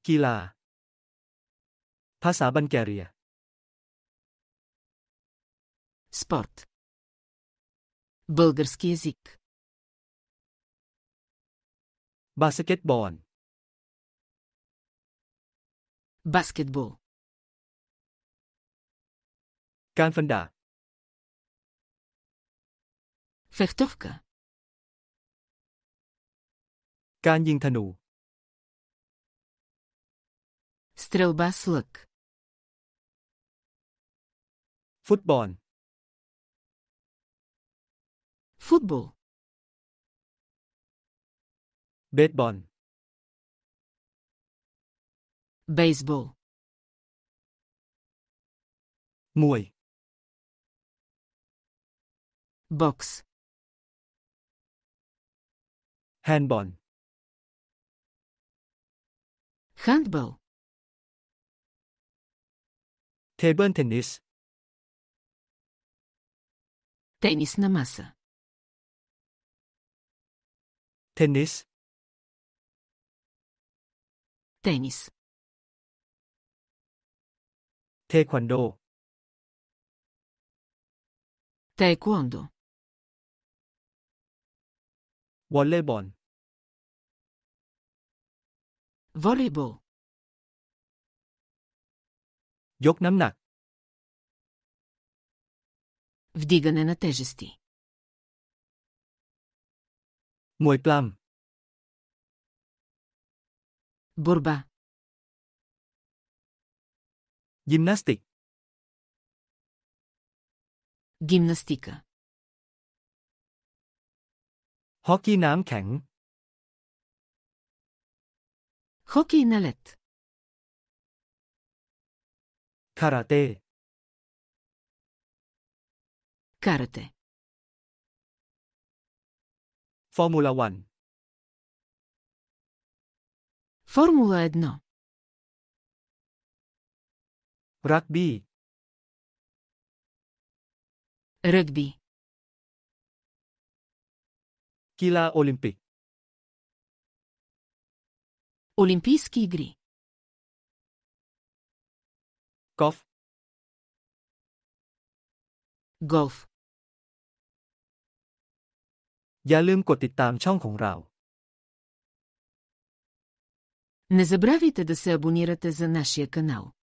Kila. Bahasa Bulgaria. Sport. Bulgarski язык. Basketball. Basketball. Kanfenda. Fechtovka. Kanjing Стрелба с лък. Футбол. Футбол. Бейсбол. Бейсбол. Муай. Бокс. Handball. Handball. 테이블테니스 Тенис на маса. Тенис. Тенис. Теквандо. Теквандо. Волейбол. Волейбол. ยกน้ำหนัก Вдигане на тежести. Мой план. Борба. Гимнастик. Гимнастика. Хоки Хоки на на лед. Карате. Карате. Формула 1. Формула 1. Ръгби. Ръгби. Кила Олимпик. Олимпийски игри. Ков. Golf рао. Не забравяйте да се абонирате за нашия канал.